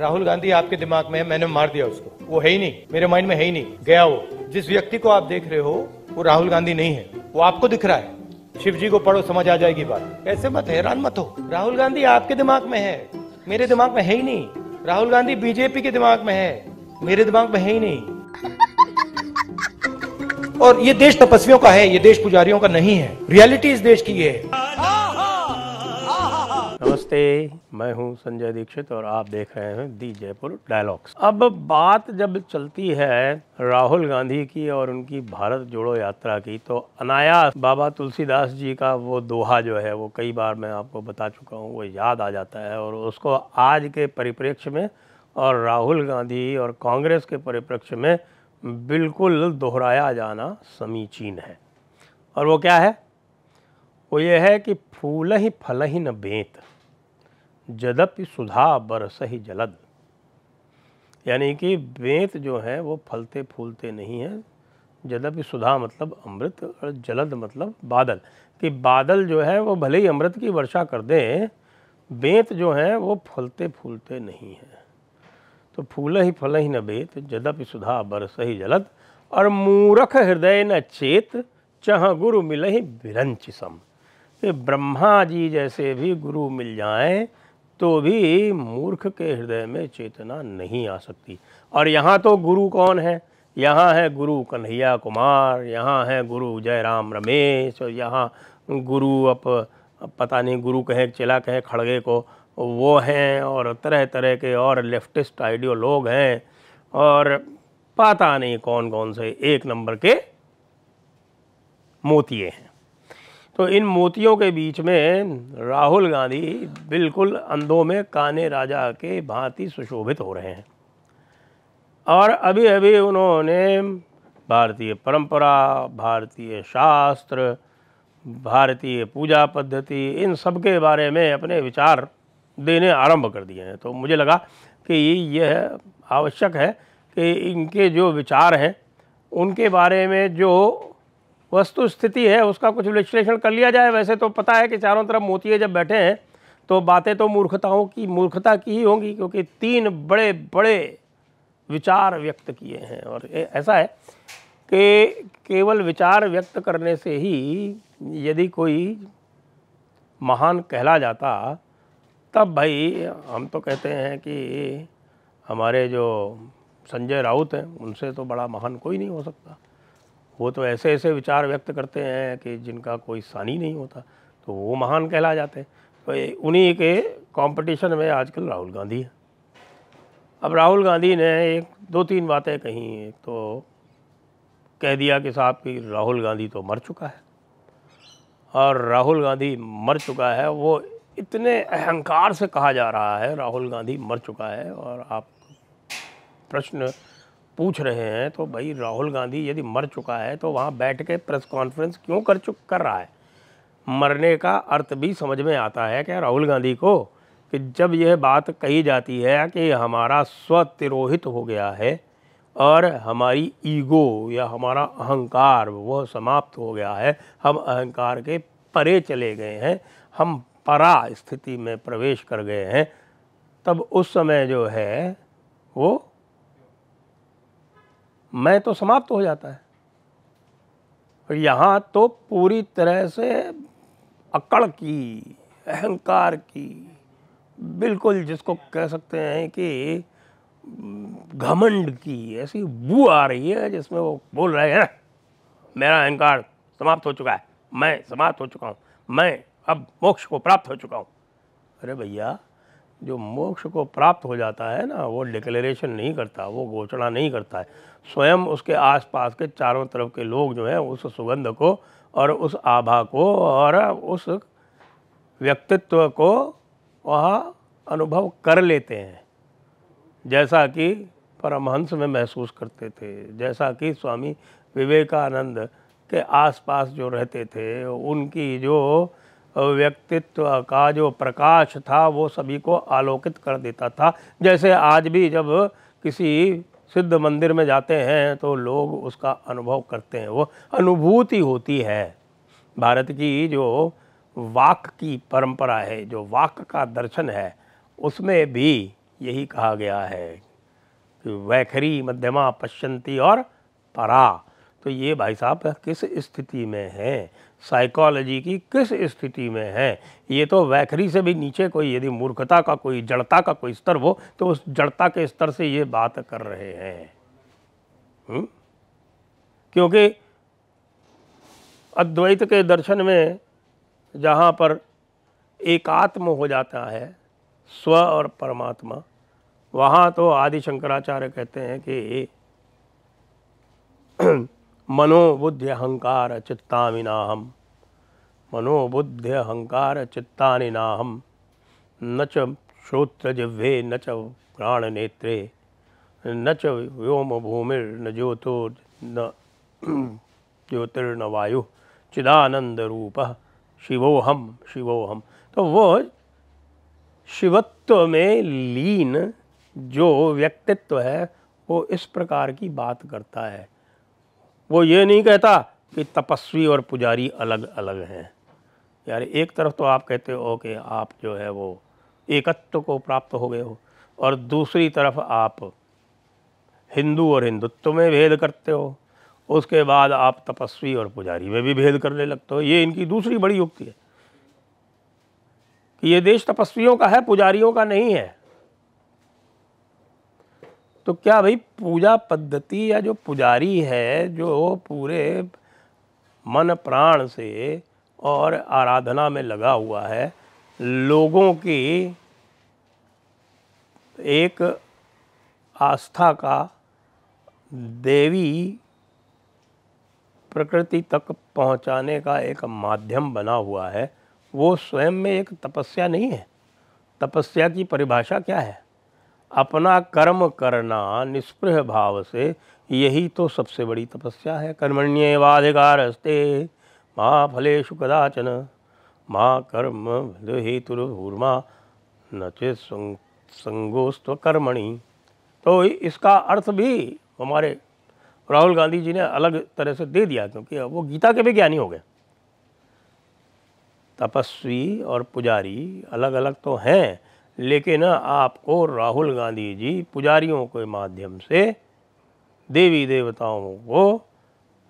राहुल गांधी आपके दिमाग में है मैंने मार दिया उसको वो है ही नहीं मेरे माइंड में है ही नहीं गया वो जिस व्यक्ति को आप देख रहे हो वो राहुल गांधी नहीं है वो आपको दिख रहा है शिव जी को पढ़ो समझ आ जाएगी बात ऐसे मत हैरान मत हो राहुल गांधी आपके दिमाग में है मेरे दिमाग में है ही नहीं राहुल गांधी बीजेपी के दिमाग में है मेरे दिमाग में है ही नहीं और ये देश तपस्वियों का है ये देश पुजारियों का नहीं है रियलिटी इस देश की ये है नमस्ते मैं हूं संजय दीक्षित और आप देख रहे हैं दी जयपुर डायलॉग्स अब बात जब चलती है राहुल गांधी की और उनकी भारत जोड़ो यात्रा की तो अनायास बाबा तुलसीदास जी का वो दोहा जो है वो कई बार मैं आपको बता चुका हूँ वो याद आ जाता है और उसको आज के परिप्रेक्ष्य में और राहुल गांधी और कांग्रेस के परिप्रेक्ष्य में बिल्कुल दोहराया जाना समीचीन है और वो क्या है वो ये है कि फूल ही फल ही न बेत जदपि सुधा बरस ही जलद यानी कि बेंत जो है वो फलते फूलते नहीं है जदपि सुधा मतलब अमृत और जलद मतलब बादल कि बादल जो है वो भले ही अमृत की वर्षा कर दें बेंत जो है वो फलते फूलते नहीं है तो फूल ही फल ही न बेत जदपि सुधा बरस ही जलद और मूरख हृदय न चेत चह गुरु मिल ही विरंचिसम ब्रह्मा जी जैसे भी गुरु मिल जाएं तो भी मूर्ख के हृदय में चेतना नहीं आ सकती और यहाँ तो गुरु कौन है यहाँ है गुरु कन्हैया कुमार यहाँ है गुरु जयराम रमेश और यहाँ गुरु अप पता नहीं गुरु कहें चिला कहें खड़गे को वो हैं और तरह तरह के और लेफ्टिस्ट आइडियो लोग हैं और पता नहीं कौन कौन से एक नंबर के मोतिए हैं तो इन मोतियों के बीच में राहुल गांधी बिल्कुल अंधों में काने राजा के भांति सुशोभित हो रहे हैं और अभी अभी उन्होंने भारतीय परंपरा भारतीय शास्त्र भारतीय पूजा पद्धति इन सब के बारे में अपने विचार देने आरंभ कर दिए हैं तो मुझे लगा कि यह आवश्यक है कि इनके जो विचार हैं उनके बारे में जो वस्तु स्थिति है उसका कुछ विश्लेषण कर लिया जाए वैसे तो पता है कि चारों तरफ मोती जब बैठे हैं तो बातें तो मूर्खताओं की मूर्खता की ही होंगी क्योंकि तीन बड़े बड़े विचार व्यक्त किए हैं और ऐसा है कि केवल विचार व्यक्त करने से ही यदि कोई महान कहला जाता तब भाई हम तो कहते हैं कि हमारे जो संजय राउत हैं उनसे तो बड़ा महान कोई नहीं हो सकता वो तो ऐसे ऐसे विचार व्यक्त करते हैं कि जिनका कोई सानी नहीं होता तो वो महान कहला जाते हैं तो उन्हीं के कंपटीशन में आजकल राहुल गांधी है अब राहुल गांधी ने एक दो तीन बातें कहीं एक तो कह दिया कि साहब कि राहुल गांधी तो मर चुका है और राहुल गांधी मर चुका है वो इतने अहंकार से कहा जा रहा है राहुल गांधी मर चुका है और आप प्रश्न पूछ रहे हैं तो भाई राहुल गांधी यदि मर चुका है तो वहाँ बैठ के प्रेस कॉन्फ्रेंस क्यों कर चुक कर रहा है मरने का अर्थ भी समझ में आता है क्या राहुल गांधी को कि जब यह बात कही जाती है कि हमारा स्वतिरोहित हो गया है और हमारी ईगो या हमारा अहंकार वह समाप्त हो गया है हम अहंकार के परे चले गए हैं हम परा स्थिति में प्रवेश कर गए हैं तब उस समय जो है वो मैं तो समाप्त हो जाता है और यहाँ तो पूरी तरह से अकड़ की अहंकार की बिल्कुल जिसको कह सकते हैं कि घमंड की ऐसी बू आ रही है जिसमें वो बोल रहे हैं मेरा अहंकार समाप्त हो चुका है मैं समाप्त हो चुका हूँ मैं अब मोक्ष को प्राप्त हो चुका हूँ अरे भैया जो मोक्ष को प्राप्त हो जाता है ना वो डिक्लेरेशन नहीं करता वो घोषणा नहीं करता है स्वयं उसके आसपास के चारों तरफ के लोग जो हैं उस सुगंध को और उस आभा को और उस व्यक्तित्व को वह अनुभव कर लेते हैं जैसा कि परमहंस में महसूस करते थे जैसा कि स्वामी विवेकानंद के आसपास जो रहते थे उनकी जो व्यक्तित्व का जो प्रकाश था वो सभी को आलोकित कर देता था जैसे आज भी जब किसी सिद्ध मंदिर में जाते हैं तो लोग उसका अनुभव करते हैं वो अनुभूति होती है भारत की जो वाक की परंपरा है जो वाक का दर्शन है उसमें भी यही कहा गया है कि वैखरी मध्यमा पश्यंती और परा तो ये भाई साहब किस स्थिति में हैं साइकोलॉजी की किस स्थिति में है ये तो वैखरी से भी नीचे कोई यदि मूर्खता का कोई जड़ता का कोई स्तर हो तो उस जड़ता के स्तर से ये बात कर रहे हैं क्योंकि अद्वैत के दर्शन में जहाँ पर एकात्म हो जाता है स्व और परमात्मा वहाँ तो आदि शंकराचार्य कहते हैं कि मनोबुद्धि अहंकार चित्ता नाहम मनोबुद्धि अहंकार चित्ता नाहम न च श्रोत्र जिह्वे न च प्राण नेत्रे न च व्योम भूमिर्न ज्योतो न ज्योतिर्न वायु चिदानंद रूप शिवोहम शिवोहम तो वो शिवत्व में लीन जो व्यक्तित्व है वो इस प्रकार की बात करता है वो ये नहीं कहता कि तपस्वी और पुजारी अलग अलग हैं यार एक तरफ तो आप कहते हो कि आप जो है वो एकत्व को प्राप्त हो गए हो और दूसरी तरफ आप हिंदू और हिंदुत्व में भेद करते हो उसके बाद आप तपस्वी और पुजारी में भी भेद करने लगते हो ये इनकी दूसरी बड़ी युक्ति है कि ये देश तपस्वियों का है पुजारियों का नहीं है तो क्या भाई पूजा पद्धति या जो पुजारी है जो पूरे मन प्राण से और आराधना में लगा हुआ है लोगों की एक आस्था का देवी प्रकृति तक पहुंचाने का एक माध्यम बना हुआ है वो स्वयं में एक तपस्या नहीं है तपस्या की परिभाषा क्या है अपना कर्म करना निष्पृह भाव से यही तो सबसे बड़ी तपस्या है कर्मण्य वाधिकार हस्ते माँ फलेशु कदाचन माँ कर्म हेतुर्मा न चे संगोस्त कर्मणि तो इसका अर्थ भी हमारे राहुल गांधी जी ने अलग तरह से दे दिया क्योंकि वो गीता के भी ज्ञानी हो गए तपस्वी और पुजारी अलग अलग तो हैं लेकिन आपको राहुल गांधी जी पुजारियों के माध्यम से देवी देवताओं को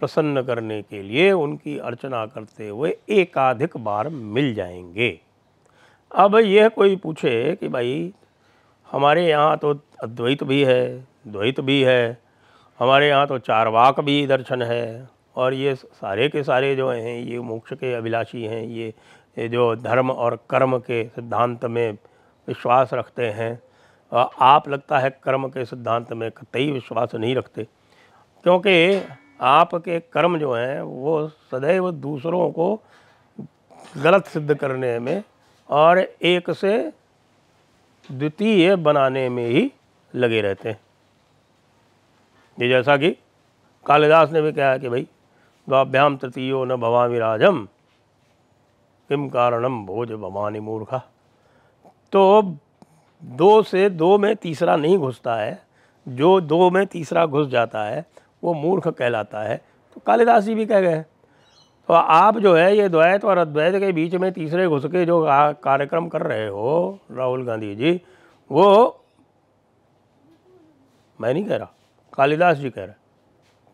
प्रसन्न करने के लिए उनकी अर्चना करते हुए एकाधिक बार मिल जाएंगे अब यह कोई पूछे कि भाई हमारे यहाँ तो अद्वैत भी है द्वैत भी है हमारे यहाँ तो चारवाक भी दर्शन है और ये सारे के सारे जो हैं ये मोक्ष के अभिलाषी हैं ये जो धर्म और कर्म के सिद्धांत में विश्वास रखते हैं आप लगता है कर्म के सिद्धांत में कतई विश्वास नहीं रखते क्योंकि आपके कर्म जो हैं वो सदैव दूसरों को गलत सिद्ध करने में और एक से द्वितीय बनाने में ही लगे रहते हैं ये जैसा कि कालिदास ने भी कहा कि भाई द्वाभ्याम तृतीयो न भवामी राजम किम कारणम भोज भवानी मूर्खा तो दो से दो में तीसरा नहीं घुसता है जो दो में तीसरा घुस जाता है वो मूर्ख कहलाता है तो कालिदास जी भी कह गए तो आप जो है ये द्वैत और अद्वैत के बीच में तीसरे घुस के जो कार्यक्रम कर रहे हो राहुल गांधी जी वो मैं नहीं कह रहा कालिदास जी कह रहे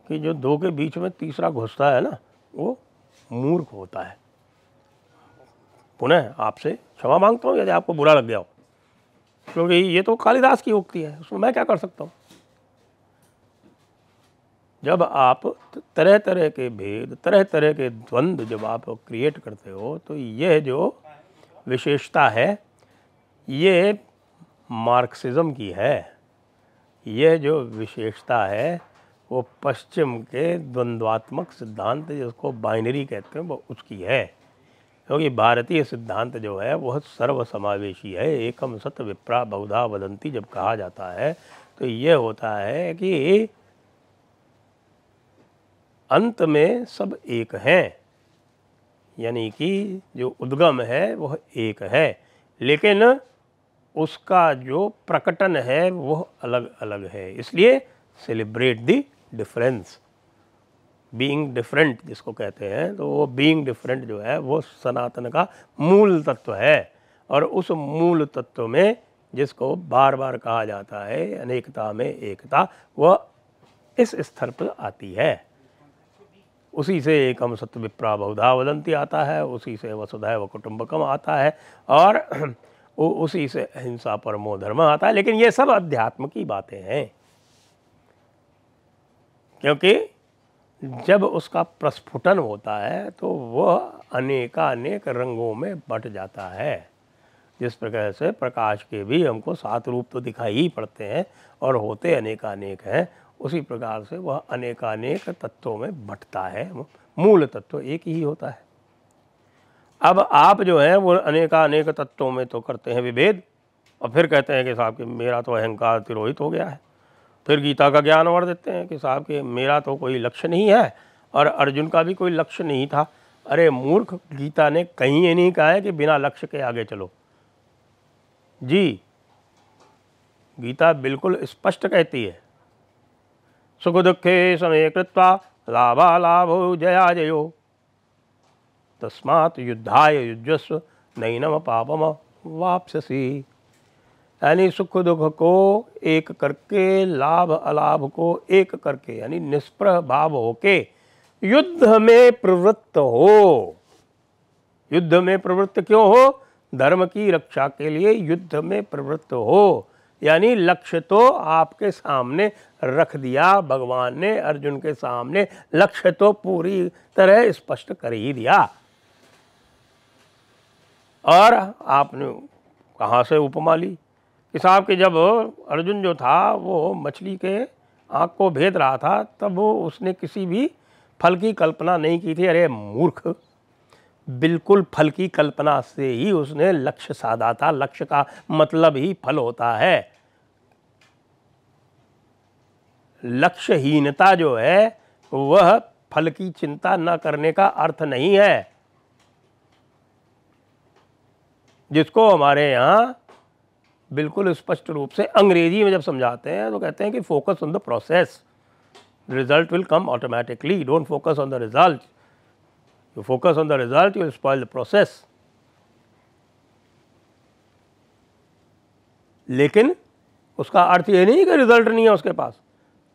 कि जो दो के बीच में तीसरा घुसता है ना वो मूर्ख होता है पुनः आपसे क्षमा मांगता हूँ यदि आपको बुरा लग गया हो क्योंकि ये तो कालिदास की उक्ति है उसमें मैं क्या कर सकता हूँ जब आप तरह तरह के भेद तरह तरह के द्वंद जब आप क्रिएट करते हो तो यह जो विशेषता है ये मार्क्सिज्म की है यह जो विशेषता है वो पश्चिम के द्वंद्वात्मक सिद्धांत जिसको बाइनरी कहते हैं वो उसकी है क्योंकि भारतीय सिद्धांत जो है वह सर्वसमावेशी है एकम सत्य विप्रा बहुधा वदंती जब कहा जाता है तो ये होता है कि अंत में सब एक हैं यानी कि जो उद्गम है वह एक है लेकिन उसका जो प्रकटन है वह अलग अलग है इसलिए celebrate the difference being different जिसको कहते हैं तो वो बीइंग डिफरेंट जो है वो सनातन का मूल तत्व है और उस मूल तत्व में जिसको बार बार कहा जाता है अनेकता में एकता वह इस स्तर पर आती है उसी से एकम सत्य विप्रा बहुधा वदंती आता है उसी से वसुधैव कुटुंबकम आता है और उसी से अहिंसा परमो धर्म आता है लेकिन ये सब अध्यात्म की बातें हैं क्योंकि जब उसका प्रस्फुटन होता है तो वह अनेकानेक रंगों में बट जाता है जिस प्रकार से प्रकाश के भी हमको सात रूप तो दिखाई ही पड़ते हैं और होते अनेकानेक हैं उसी प्रकार से वह अनेकानेक तत्वों में बटता है मूल तत्व एक ही होता है अब आप जो हैं वो अनेकानेक तत्वों में तो करते हैं विभेद और फिर कहते हैं कि साहब कि मेरा तो अहंकार तिरोहित हो गया है फिर गीता का ज्ञान और देते हैं कि साहब के मेरा तो कोई लक्ष्य नहीं है और अर्जुन का भी कोई लक्ष्य नहीं था अरे मूर्ख गीता ने कहीं ये नहीं कहा है कि बिना लक्ष्य के आगे चलो जी गीता बिल्कुल स्पष्ट कहती है सुख दुखे समय कृत्वा लाभा हो जया जयो तस्मात युद्धाय युजस्व नैनम पापम वापसी यानी सुख दुख को एक करके लाभ अलाभ को एक करके यानी निष्प्रह भाव होके युद्ध में प्रवृत्त हो युद्ध में प्रवृत्त क्यों हो धर्म की रक्षा के लिए युद्ध में प्रवृत्त हो यानी लक्ष्य तो आपके सामने रख दिया भगवान ने अर्जुन के सामने लक्ष्य तो पूरी तरह स्पष्ट कर ही दिया और आपने कहाँ से उपमा ली हिसाब के जब अर्जुन जो था वो मछली के आँख को भेद रहा था तब उसने किसी भी फल की कल्पना नहीं की थी अरे मूर्ख बिल्कुल फल की कल्पना से ही उसने लक्ष्य साधा था लक्ष्य का मतलब ही फल होता है लक्ष्यहीनता जो है वह फल की चिंता न करने का अर्थ नहीं है जिसको हमारे यहाँ बिल्कुल स्पष्ट रूप से अंग्रेजी में जब समझाते हैं तो कहते हैं कि focus on the process result will come automatically don't focus on the result you focus on the result you spoil the process लेकिन उसका अर्थ ये नहीं कि रिजल्ट नहीं है उसके पास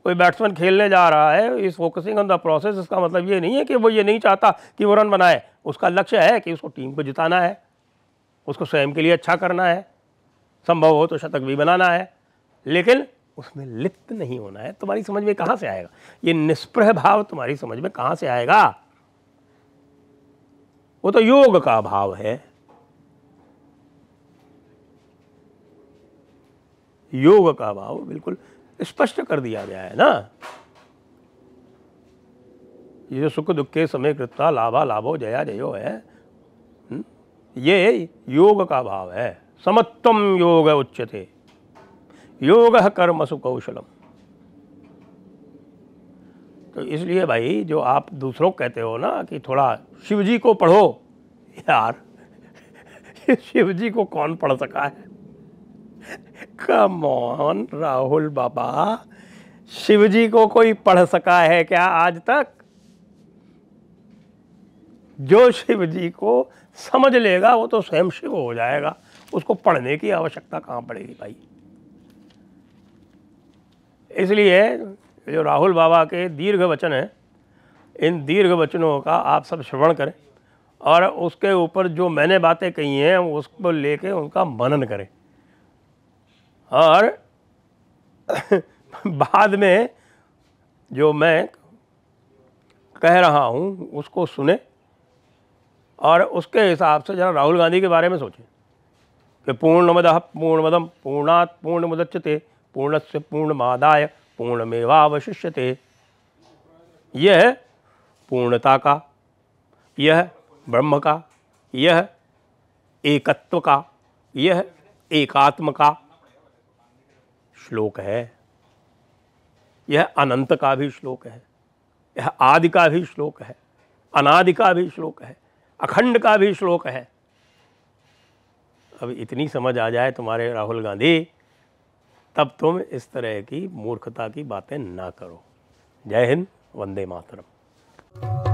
कोई बैट्समैन खेलने जा रहा है इस फोकसिंग ऑन द प्रोसेस इसका मतलब ये नहीं है कि वो ये नहीं चाहता कि वो रन बनाए उसका लक्ष्य है कि उसको टीम को जिताना है उसको स्वयं के लिए अच्छा करना है संभव हो तो शतक भी बनाना है लेकिन उसमें लिप्त नहीं होना है तुम्हारी समझ में कहां से आएगा ये निष्प्रह भाव तुम्हारी समझ में कहां से आएगा वो तो योग का भाव है योग का भाव बिल्कुल स्पष्ट कर दिया गया है ना ये जो सुख दुख के समय कृत्ता लाभा लाभो जया जयो है हम्म, ये योग का भाव है समत्वम योग उच्यते योग कर्म सुकौशलम तो इसलिए भाई जो आप दूसरों कहते हो ना कि थोड़ा शिव जी को पढ़ो यार शिव जी को कौन पढ़ सका है कमौन राहुल बाबा शिव जी को कोई पढ़ सका है क्या आज तक जो शिव जी को समझ लेगा वो तो स्वयं शिव हो जाएगा उसको पढ़ने की आवश्यकता कहाँ पड़ेगी भाई इसलिए जो राहुल बाबा के दीर्घ वचन हैं इन दीर्घ वचनों का आप सब श्रवण करें और उसके ऊपर जो मैंने बातें कही हैं उसको लेके उनका मनन करें और बाद में जो मैं कह रहा हूँ उसको सुने और उसके हिसाब से ज़रा राहुल गांधी के बारे में सोचें पूर्णमदः पूर्णमद पूर्णात् पूर्णमुदच्यते पूर्णस्य पूर्णमादाय पूर्णमेवावशिष्यते यह पूर्णता का यह ब्रह्म का यह एकत्व का यह एकात्म का श्लोक है यह अनंत का भी श्लोक है यह आदि का भी श्लोक है अनादि का भी श्लोक है अखंड का भी श्लोक है अब इतनी समझ आ जाए तुम्हारे राहुल गांधी तब तुम इस तरह की मूर्खता की बातें ना करो जय हिंद वंदे मातरम